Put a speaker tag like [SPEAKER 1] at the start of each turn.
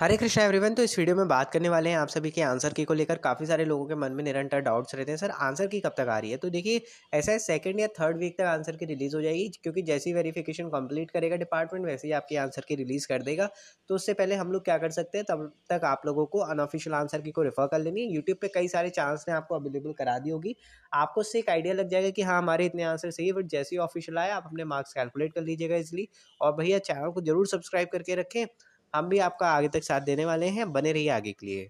[SPEAKER 1] हरे Krishna everyone तो इस video में बात करने वाले हैं आप सभी के आंसर की को लेकर काफ़ी सारे लोगों के मन में निरंतर डाउट्स रहते हैं सर आंसर की कब तक आ रही है तो देखिए ऐसा है सेकंड या थर्ड वीक तक आंसर की रिलीज़ हो जाएगी क्योंकि जैसी वेरिफिकेशन कंप्लीट करेगा डिपार्टमेंट वैसे ही आपकी आंसर की रिलीज़ कर देगा तो उससे पहले हम लोग क्या कर सकते हैं तब तक आप लोगों को अनऑफिशियल आंसर की को रेफर कर लेनी है यूट्यूब पर कई सारे चांस ने आपको अवेलेबल करा दी होगी आपको उससे एक आइडिया लग जाएगा कि हाँ हमारे इतने आंसर सही है बट जैसे ही ऑफिशियल आए आप अपने मार्क्स कैलकुलेट कर लीजिएगा इसलिए और भैया चैनल को जरूर सब्सक्राइब करके रखें हम भी आपका आगे तक साथ देने वाले हैं बने रहिए आगे के लिए